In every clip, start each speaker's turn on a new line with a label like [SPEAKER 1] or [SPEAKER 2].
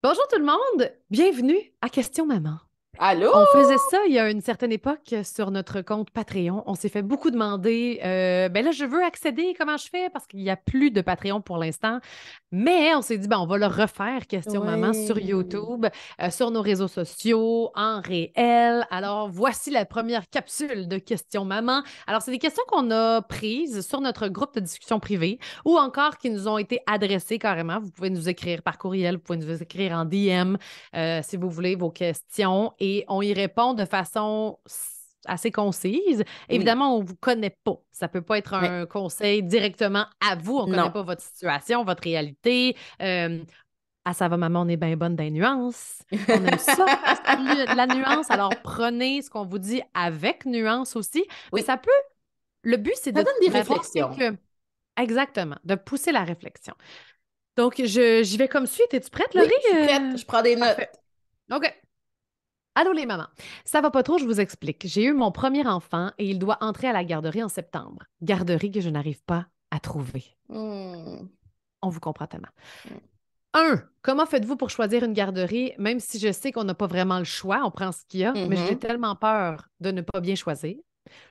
[SPEAKER 1] Bonjour tout le monde, bienvenue à Question Maman. On faisait ça il y a une certaine époque euh, sur notre compte Patreon. On s'est fait beaucoup demander euh, ben là, je veux accéder, comment je fais? Parce qu'il n'y a plus de Patreon pour l'instant. Mais on s'est dit ben, on va le refaire, question maman, sur YouTube, euh, sur nos réseaux sociaux, en réel. Alors, voici la première capsule de Question maman. Alors, c'est des questions qu'on a prises sur notre groupe de discussion privée ou encore qui nous ont été adressées carrément. Vous pouvez nous écrire par courriel, vous pouvez nous écrire en DM si vous voulez vos questions et on y répond de façon assez concise. Évidemment, on ne vous connaît pas. Ça ne peut pas être un conseil directement à vous. On ne connaît pas votre situation, votre réalité. Euh, ah, ça va, maman, on est bien bonne dans nuances. On aime ça, la nuance. Alors, prenez ce qu'on vous dit avec nuance aussi. Mais ça peut. Le but, c'est de. donne des réflexions. Exactement, de pousser la réflexion. Donc, j'y vais comme suite. Es-tu prête, Laurie? je, suis prête. Euh, je prends des notes. Parfait. OK. Allô les mamans, ça va pas trop, je vous explique. J'ai eu mon premier enfant et il doit entrer à la garderie en septembre. Garderie que je n'arrive pas à trouver. Hmm. On vous comprend tellement. Hmm. Un, comment faites-vous pour choisir une garderie, même si je sais qu'on n'a pas vraiment le choix, on prend ce qu'il y a, mais j'ai mm-hmm. tellement peur de ne pas bien choisir.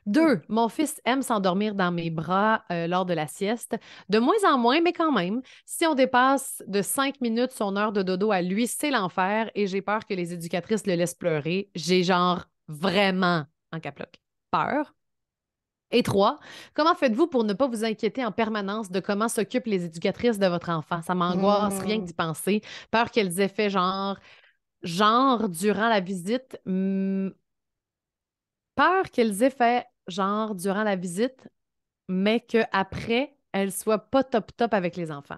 [SPEAKER 1] Deux, mon fils aime s'endormir dans mes bras euh, lors de la sieste. De moins en moins, mais quand même, si on dépasse de cinq minutes son heure de dodo à lui, c'est l'enfer et j'ai peur que les éducatrices le laissent pleurer. J'ai genre vraiment, en caploc, peur. Et trois, comment faites-vous pour ne pas vous inquiéter en permanence de comment s'occupent les éducatrices de votre enfant? Ça m'angoisse rien que mmh. d'y penser. Peur qu'elles aient fait genre genre durant la visite, peur qu'elles aient fait, genre, durant la visite, mais qu'après, elles ne
[SPEAKER 2] soient pas top-top avec les enfants.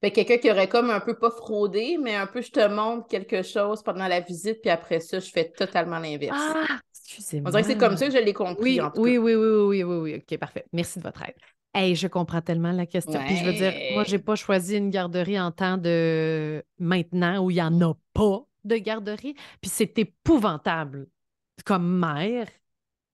[SPEAKER 2] Ben, quelqu'un qui aurait comme un peu pas fraudé, mais un peu je te montre quelque chose pendant la visite, puis après ça, je fais totalement l'inverse. Ah,
[SPEAKER 1] excusez-moi. On dirait que c'est comme ça
[SPEAKER 2] que je l'ai compris. Oui, en oui,
[SPEAKER 1] oui, oui, oui, oui, oui, OK, parfait. Merci de votre aide. Hey, je comprends tellement la question. Puis je veux dire, moi, je n'ai pas choisi une garderie en temps de maintenant où il n'y en a pas de garderie. Puis c'est épouvantable comme mère,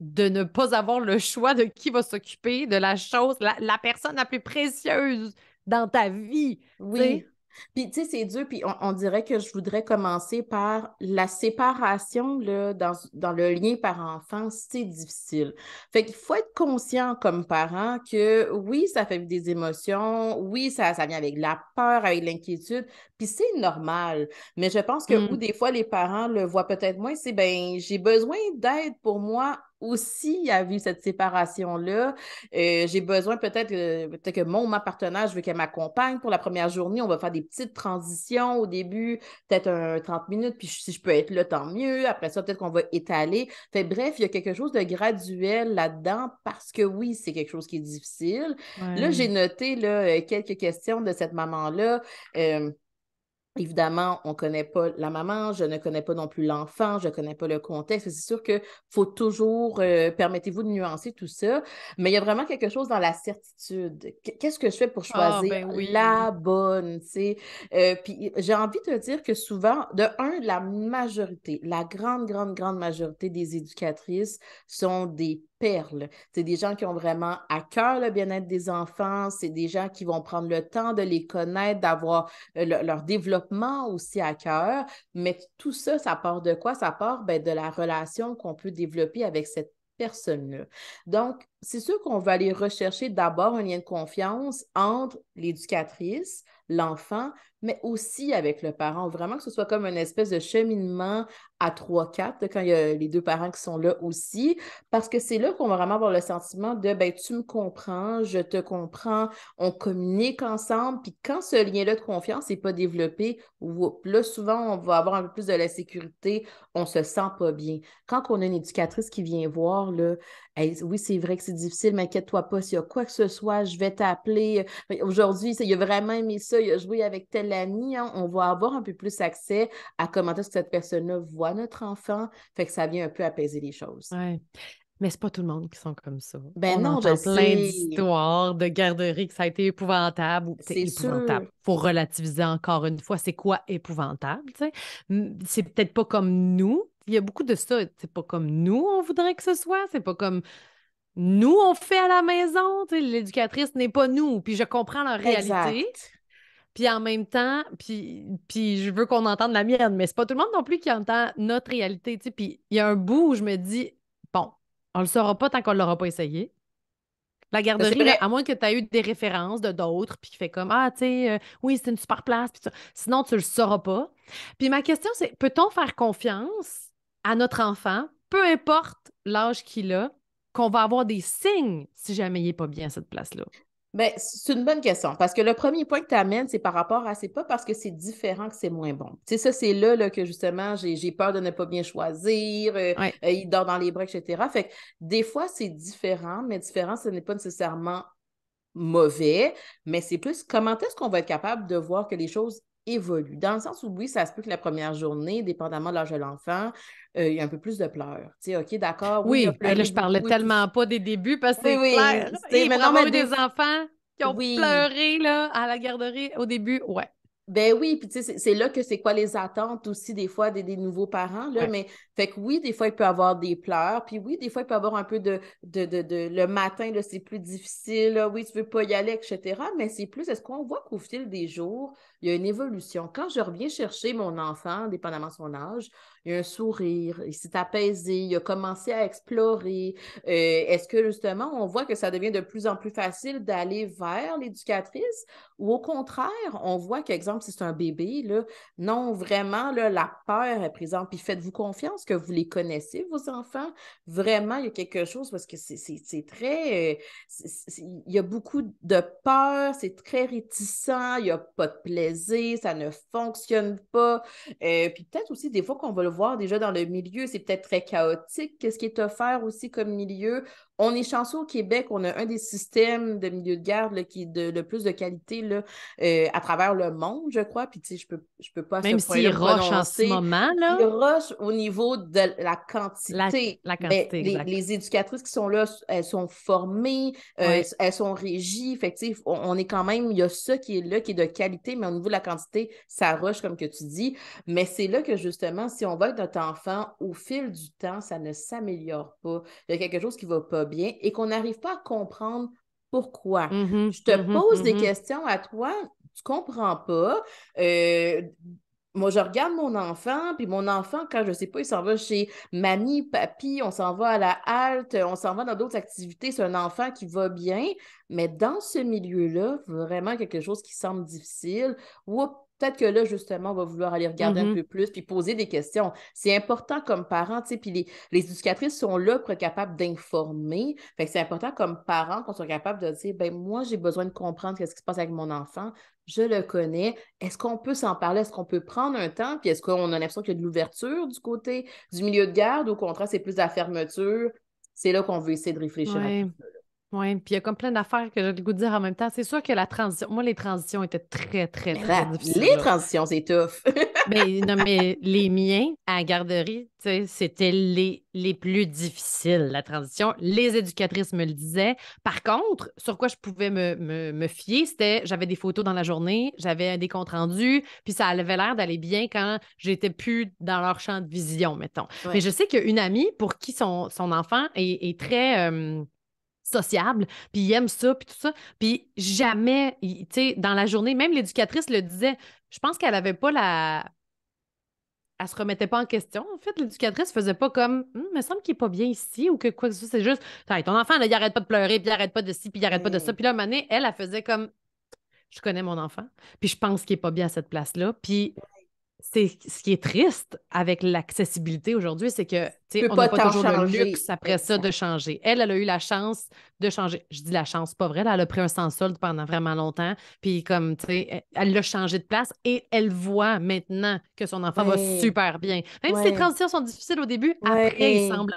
[SPEAKER 2] de ne pas avoir le choix de qui va s'occuper de la chose, la, la personne la plus précieuse dans ta vie. Oui. Puis, tu sais, c'est dur, puis on, dirait que je voudrais commencer par la séparation là, dans, le lien par enfant, c'est difficile. Fait qu'il faut être conscient comme parent que oui, ça fait des émotions, oui, ça, ça vient avec la peur, avec l'inquiétude, puis c'est normal. Mais je pense que mm. des fois les parents le voient peut-être moins, c'est ben j'ai besoin d'aide pour moi aussi à vivre cette séparation-là. Euh, j'ai besoin peut-être peut-être que mon ou ma partenaire, je veux qu'elle m'accompagne pour la première journée. On va faire des petites transitions au début, peut-être un 30 minutes, puis si je peux être là, tant mieux. Après ça, peut-être qu'on va étaler. Fait, bref, il y a quelque chose de graduel là-dedans parce que oui, c'est quelque chose qui est difficile. Là, j'ai noté là, euh, quelques questions de cette maman-là. Euh, Évidemment, on connaît pas la maman, je ne connais pas non plus l'enfant, je connais pas le contexte. C'est sûr que faut toujours, euh, permettez-vous de nuancer tout ça, mais il y a vraiment quelque chose dans la certitude. Qu'est-ce que je fais pour ah, choisir ben la bonne? Euh, puis j'ai envie de te dire que souvent, de un, la majorité, la grande, grande, grande majorité des éducatrices sont des c'est des gens qui ont vraiment à cœur le bien-être des enfants, c'est des gens qui vont prendre le temps de les connaître, d'avoir euh, leur développement aussi à cœur. Mais tout ça, ça part de quoi? Ça part ben, de la relation qu'on peut développer avec cette personne-là. Donc, c'est sûr qu'on va aller rechercher d'abord un lien de confiance entre l'éducatrice, l'enfant, mais aussi avec le parent. Vraiment que ce soit comme une espèce de cheminement à trois quatre quand il y a les deux parents qui sont là aussi, parce que c'est là qu'on va vraiment avoir le sentiment de ben, tu me comprends, je te comprends, on communique ensemble. Puis quand ce lien-là de confiance n'est pas développé, là, souvent, on va avoir un peu plus de la sécurité, on se sent pas bien. Quand on a une éducatrice qui vient voir, là, oui, c'est vrai que c'est difficile, m'inquiète-toi pas. S'il y a quoi que ce soit, je vais t'appeler. Aujourd'hui, il a vraiment aimé ça, il a joué avec tel hein, On va avoir un peu plus accès à comment est-ce que cette personne-là voit notre enfant. Fait que ça vient un peu apaiser les choses. Ouais.
[SPEAKER 1] Mais c'est pas tout le monde qui sont comme ça. Ben On non, entend je ben plein d'histoires de garderies que ça a été épouvantable ou c'est épouvantable. Sûr. Faut relativiser encore une fois, c'est quoi épouvantable, tu sais. C'est peut-être pas comme nous. Il y a beaucoup de ça, c'est pas comme nous on voudrait que ce soit, c'est pas comme nous, on fait à la maison. L'éducatrice n'est pas nous. Puis je comprends leur réalité. Puis en même temps, puis, puis je veux qu'on entende la mienne, mais c'est pas tout le monde non plus qui entend notre réalité. Puis il y a un bout où je me dis, bon, on le saura pas tant qu'on l'aura pas essayé. La garderie, à moins que tu aies eu des références de d'autres, puis qui fait comme Ah, tu sais, euh, oui, c'est une super place, puis sinon, tu le sauras pas. Puis ma question, c'est peut-on faire confiance à notre enfant, peu importe l'âge
[SPEAKER 2] qu'il a, qu'on va
[SPEAKER 1] avoir des signes si jamais il n'est pas bien à cette place-là? Bien,
[SPEAKER 2] c'est une bonne question parce que le premier point que tu amènes, c'est par rapport à c'est pas parce que c'est différent que c'est moins bon. Tu sais, ça, c'est là, là, que justement, j'ai peur de ne pas bien choisir, euh, euh, il dort dans les bras, etc. Fait que des fois, c'est différent, mais différent, ce n'est pas nécessairement mauvais, mais c'est plus comment est-ce qu'on va être capable de voir que les choses évolue. Dans le sens où, oui, ça se peut que la première journée, dépendamment de l'âge de l'enfant, euh, il y a un peu plus de pleurs. Tu OK, d'accord. Oui, ben là, je parlais tellement pas des débuts parce que c'est clair. des... enfants qui ont pleuré à la garderie au début, ouais. Ben oui, puis tu sais, c'est là que c'est quoi les attentes aussi des fois des, nouveaux parents, là, mais fait que oui, des fois, il peut avoir des pleurs, puis oui, des fois, il peut avoir un peu de, de, le matin, c'est plus difficile, oui, tu veux pas y aller, etc., mais c'est plus, est-ce qu'on voit qu'au fil des jours, il y a une évolution. Quand je reviens chercher mon enfant, dépendamment de son âge, il y a un sourire, il s'est apaisé, il a commencé à explorer. Euh, est-ce que justement, on voit que ça devient de plus en plus facile d'aller vers l'éducatrice ou au contraire, on voit qu'exemple, si c'est un bébé, là, non, vraiment, là, la peur est présente. Puis faites-vous confiance que vous les connaissez, vos enfants. Vraiment, il y a quelque chose parce que c'est très. Euh, il y a beaucoup de peur, c'est très réticent, il n'y a pas de plaisir ça ne fonctionne pas. et euh, puis peut-être aussi des fois qu'on va le voir déjà dans le milieu, c'est peut-être très chaotique. Qu'est-ce qui est offert aussi comme milieu? on est chanceux au Québec, on a un des systèmes de milieu de garde qui est de, le plus de qualité là, euh, à travers le monde, je crois. Puis, tu sais, je peux, je peux pas. Même s'il roche en ce moment, là. Il roche au niveau de la quantité. La, quantité. les, éducatrices qui sont là, elles sont formées, euh, elles sont régies. Fait on, est quand même, il y a ça qui est là, qui est de qualité, mais au niveau de la quantité, ça rush comme que tu dis. Mais c'est là que, justement, si on va avec notre enfant, au fil du temps, ça ne s'améliore pas. Il y a quelque chose qui va pas bien et qu'on n'arrive pas à comprendre pourquoi. Mm-hmm, je te mm-hmm, pose des mm-hmm. questions à toi, tu comprends pas. Euh, moi, je regarde mon enfant, puis mon enfant, quand je sais pas, il s'en va chez mamie, papy, on s'en va à la halte, on s'en va dans d'autres activités. C'est un enfant qui va bien, mais dans ce milieu-là, vraiment quelque chose qui semble difficile. Peut-être que là, justement, on va vouloir aller regarder un mm-hmm. peu plus puis poser des questions. C'est important comme parent, tu sais, puis les, éducatrices sont là pour être capables d'informer. Fait que c'est important comme parent qu'on soit capable de dire, ben moi, j'ai besoin de comprendre quest ce qui se passe avec mon enfant. Je le connais. Est-ce qu'on peut s'en parler? Est-ce qu'on peut prendre un temps? Puis est-ce qu'on a l'impression qu'il y a de l'ouverture du côté du milieu de garde? Au contraire, c'est plus la fermeture. C'est là qu'on veut essayer de réfléchir oui, puis il y a comme plein d'affaires que j'ai le goût de dire en même temps. C'est sûr
[SPEAKER 1] que la transition, moi, les transitions étaient très, très, très difficiles. Les transitions, c'est tough. mais non, mais les miens à la garderie, c'était les, les plus difficiles, la transition. Les éducatrices me le disaient. Par contre, sur quoi je pouvais me, fier, c'était j'avais des photos dans la journée, j'avais des comptes rendus, puis ça avait l'air d'aller bien quand j'étais plus dans leur champ de vision, mettons. Mais je sais qu'une amie pour qui son, son enfant est, très sociable, puis il aime ça, puis tout ça. Puis jamais, tu sais, dans la journée, même l'éducatrice le disait, je pense qu'elle n'avait pas la... Elle se remettait pas en question. En fait, l'éducatrice faisait pas comme hum, Il me semble qu'il est pas bien ici ou que quoi que ce soit. C'est juste ton enfant, il n'arrête pas de pleurer, puis il n'arrête pas de ci, puis il n'arrête pas de ça. Mm. Puis là, moment elle, elle, elle faisait comme je connais mon enfant, puis je pense qu'il est pas bien à cette place-là. Puis c'est ce qui est triste avec l'accessibilité aujourd'hui, c'est que on n'a pas, toujours le luxe après ça de changer. Elle, elle a eu la chance de changer. Je dis la chance, pas vrai. elle a pris un sans solde pendant vraiment longtemps. Puis comme tu sais, elle l'a changé de place et elle voit maintenant que son enfant va super bien. Même si les transitions sont difficiles au début, après, il semble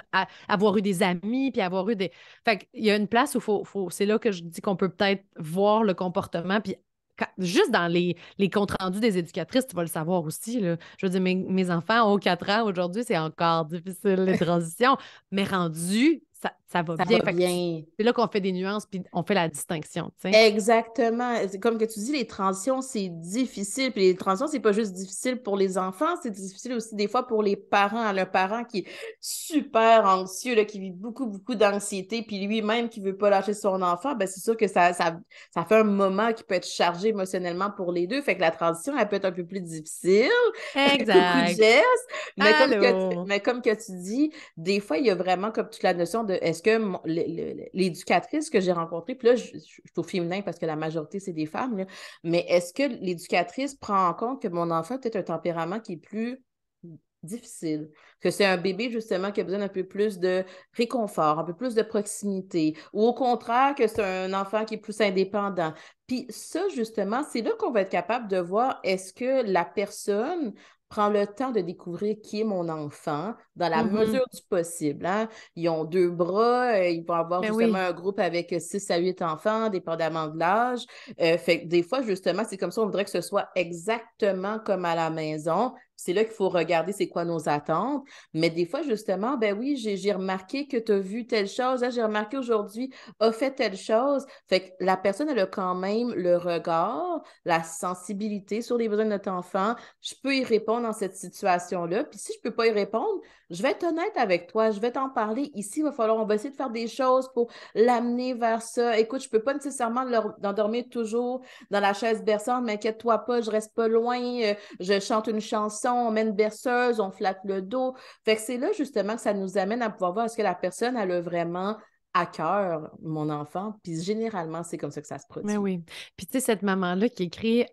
[SPEAKER 1] avoir eu des amis, puis avoir eu des. Fait il y a une place où faut... c'est là que je dis qu'on peut peut-être voir le comportement puis juste dans les, les comptes rendus des éducatrices, tu vas le savoir aussi. Là. Je veux dire, mes, enfants ont quatre ans aujourd'hui, c'est encore difficile les transitions, mais rendu,
[SPEAKER 2] ça, ça va bien. C'est là qu'on fait des nuances puis on fait la distinction. T'sais. Exactement. Comme que tu dis, les transitions, c'est difficile. Puis les transitions, c'est pas juste difficile pour les enfants, c'est difficile aussi des fois pour les parents. Hein. Le parent qui est super anxieux, là, qui vit beaucoup, beaucoup d'anxiété, puis lui-même qui veut pas lâcher son enfant, ben c'est sûr que ça, ça, ça, fait un moment qui peut être chargé émotionnellement pour les deux. Fait que la transition, elle peut être un peu plus difficile. Exact. Mais comme, que, mais comme que tu dis, des fois, il y a vraiment comme toute la notion de est-ce que l'éducatrice que j'ai rencontrée, puis là, je, suis au féminin parce que la majorité, c'est des femmes, mais est-ce que l'éducatrice prend en compte que mon enfant a peut-être un tempérament qui est plus difficile, que c'est un bébé justement qui a besoin d'un peu plus de réconfort, un peu plus de proximité, ou au contraire que c'est un enfant qui est plus indépendant. Puis ça, justement, c'est là qu'on va être capable de voir est-ce que la personne prend le temps de découvrir qui est mon enfant, dans la mm-hmm. mesure du possible. Hein. Ils ont deux bras, euh, ils vont avoir ben justement un groupe avec six à huit enfants, dépendamment de l'âge. Euh, des fois, justement, c'est comme ça, on voudrait que ce soit exactement comme à la maison. C'est là qu'il faut regarder c'est quoi nos attentes. Mais des fois, justement, ben oui, j'ai remarqué que tu as vu telle chose, hein, j'ai remarqué aujourd'hui, a fait telle chose. Fait la personne, elle a quand même le regard, la sensibilité sur les besoins de notre enfant. Je peux y répondre dans cette situation-là. Puis si je ne peux pas y répondre, je vais être honnête avec toi, je vais t'en parler ici. Il va falloir, on va essayer de faire des choses pour l'amener vers ça. Écoute, je ne peux pas nécessairement d'endormir toujours dans la chaise berçante, mais inquiète-toi pas, je reste pas loin, euh, je chante une chanson, on met une berceuse, on flatte le dos. Fait que c'est là justement que ça nous amène à pouvoir voir est-ce que la personne, elle a vraiment à cœur mon enfant. Puis généralement, c'est comme ça que ça se produit. Mais
[SPEAKER 1] oui. Puis tu sais, cette maman-là qui écrit,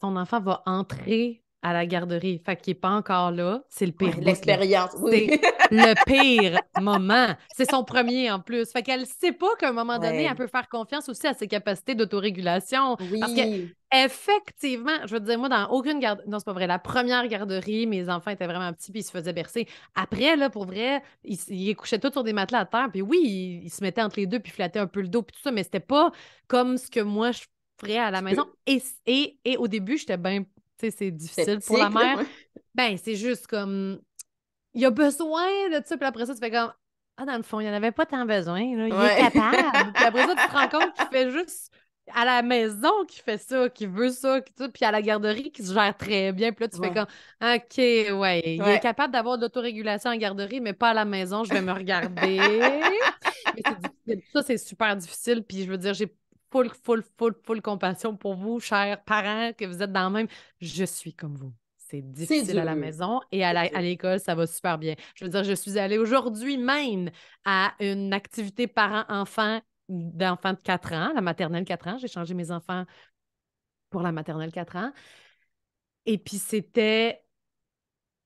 [SPEAKER 1] son enfant va entrer à la garderie. Fait qu'il n'est pas encore là. C'est le pire. L'expérience, oui. le pire moment. C'est son premier en plus. Fait qu'elle ne sait pas qu'à un moment donné, elle peut faire confiance aussi à ses capacités d'autorégulation. Parce que, effectivement, je veux dire, moi, dans aucune garderie, non, c'est pas vrai, la première garderie, mes enfants étaient vraiment petits puis ils se faisaient bercer. Après, là, pour vrai, ils, couchaient tous sur des matelas à terre. Puis oui, ils, se mettaient entre les deux puis flattaient un peu le dos puis tout ça, mais c'était pas comme ce que moi, je ferais à la maison. Et, et, et au début, j'étais bien tu sais, c'est difficile pour la mère. Ben, c'est juste comme. Il a besoin de ça. Puis après ça, tu fais comme. Ah, dans le fond, il n'y en avait pas tant besoin. Il est capable. après ça, tu te rends compte qu'il fait juste à la maison qui fait ça, qui veut ça, puis à la garderie qui se gère très bien. Puis là, tu fais comme OK, ouais, il est capable d'avoir de l'autorégulation en garderie, mais pas à la maison, je vais me regarder. mais ça, c'est super difficile. Puis je veux dire, j'ai full, full, full, full compassion pour vous, chers parents, que vous êtes dans le même. Je suis comme vous. C'est difficile à la maison et à l'école, ça va super bien. Je veux dire, je suis allée aujourd'hui même à une activité parents-enfants d'enfants de 4 ans, la maternelle 4 ans. J'ai changé mes enfants pour la maternelle 4 ans. Et puis c'était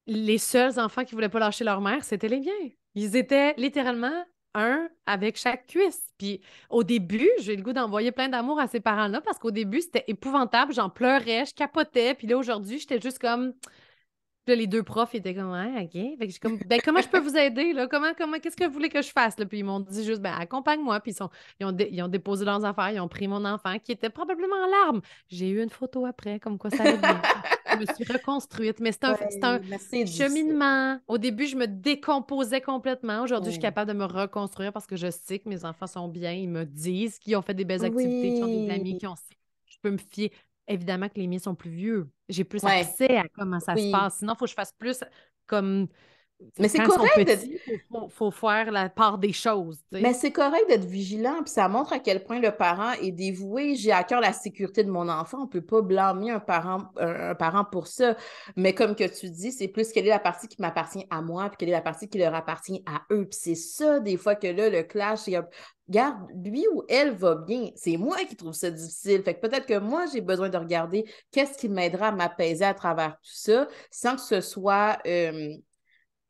[SPEAKER 1] les seuls enfants qui voulaient pas lâcher leur mère, c'était les miens. Ils étaient littéralement un avec chaque cuisse. Puis au début, j'ai le goût d'envoyer plein d'amour à ces parents-là parce qu'au début, c'était épouvantable. J'en pleurais, je capotais. Puis là, aujourd'hui, j'étais juste comme les deux profs étaient comme, OK. ben, comment je peux vous aider? Là? Comment, comment, qu'est-ce que vous voulez que je fasse? Là? Puis ils m'ont dit juste, ben, accompagne-moi. Puis ils, ont ils, ont déposé leurs affaires, ils ont pris mon enfant qui était probablement en larmes. J'ai eu une photo après, comme quoi ça allait bien. je me suis reconstruite, mais c'est un, cheminement. Au début, je me décomposais complètement. Aujourd'hui, je suis capable de me reconstruire parce que je sais que mes enfants sont bien. Ils me disent qu'ils ont fait des belles activités, qu'ils ont des amis, qu'ils ont. Je peux me fier évidemment que les miens sont plus vieux. J'ai plus accès à comment ça se passe. Sinon, il faut que je fasse plus comme mais c'est correct d'être. Il faut, faire la part des choses. Mais c'est
[SPEAKER 2] correct d'être vigilant, puis ça montre à quel point le parent est dévoué. J'ai à cœur la sécurité de mon enfant. On ne peut pas blâmer un parent, un parent pour ça. Mais comme que tu dis, c'est plus quelle est la partie qui m'appartient à moi, puis quelle est la partie qui leur appartient à eux. Puis c'est ça, des fois, que là, le clash, a Garde, lui ou elle va bien. C'est moi qui trouve ça difficile. Fait que peut-être que moi, j'ai besoin de regarder qu'est-ce qui m'aidera à m'apaiser à travers tout ça sans que ce soit. Euh,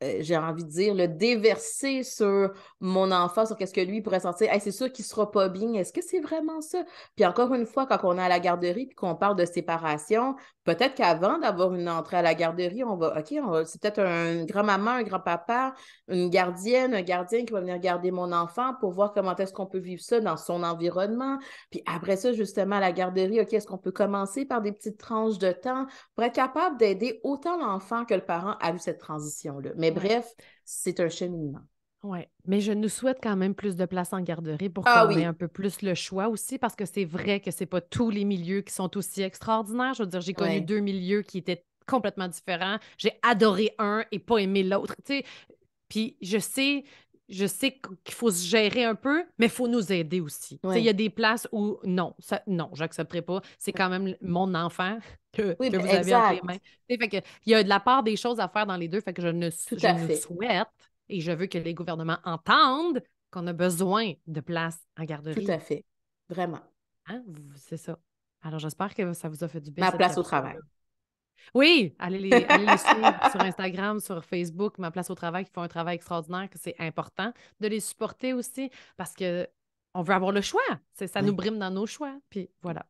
[SPEAKER 2] euh, j'ai envie de dire, le déverser sur mon enfant, sur qu'est-ce que lui pourrait sentir. c'est sûr qu'il ne sera pas bien. Est-ce que c'est vraiment ça? Puis encore une fois, quand on est à la garderie puis qu'on parle de séparation, peut-être qu'avant d'avoir une entrée à la garderie, on va, OK, on c'est peut-être un grand-maman, un grand-papa, une gardienne, un gardien qui va venir garder mon enfant pour voir comment est-ce qu'on peut vivre ça dans son environnement. Puis après ça, justement, à la garderie, OK, est-ce qu'on peut commencer par des petites tranches de temps pour être capable d'aider autant l'enfant que le parent à vivre cette transition-là? Mais bref, c'est un cheminement. Oui, mais je nous souhaite quand
[SPEAKER 1] même plus de place en garderie pour ah qu'on ait un peu plus le choix aussi, parce que c'est vrai que c'est pas tous les milieux qui sont aussi extraordinaires. Je veux dire, j'ai connu deux milieux qui étaient complètement différents. J'ai adoré un et pas aimé l'autre. puis je sais, je sais qu'il faut se gérer un peu, mais il faut nous aider aussi. Il y a des places où non, ça, non, j'accepterai pas. C'est quand même mon enfant que, vous avez entre les mains. il y a de la part des choses à faire dans les deux, fait que je ne, souhaite et je veux que les gouvernements entendent qu'on a besoin de places en garderie. Tout à fait, vraiment. Hein? C'est ça. Alors, j'espère que ça vous a fait du bien. Ma place au travail. Oui, allez les, suivre sur Instagram, sur Facebook, Ma Place au Travail, qui font un travail extraordinaire, que c'est important de les supporter aussi parce que on veut avoir le choix. ça nous brime dans nos choix. Puis voilà.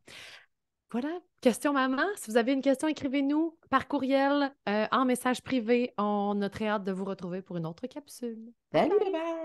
[SPEAKER 1] Voilà, question maman. Si vous avez une question, écrivez-nous par courriel, euh, en message privé. On a très hâte de vous retrouver pour une autre capsule.
[SPEAKER 2] bye! bye.